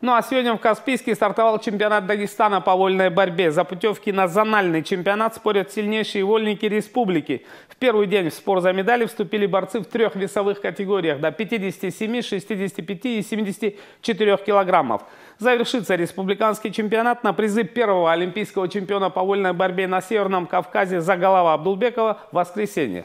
Ну а сегодня в Каспийске стартовал чемпионат Дагестана по вольной борьбе. За путевки на зональный чемпионат спорят сильнейшие вольники республики. В первый день в спор за медали вступили борцы в трех весовых категориях до 57, 65 и 74 килограммов. Завершится республиканский чемпионат на призы первого олимпийского чемпиона по вольной борьбе на Северном Кавказе за голова Абдулбекова в воскресенье.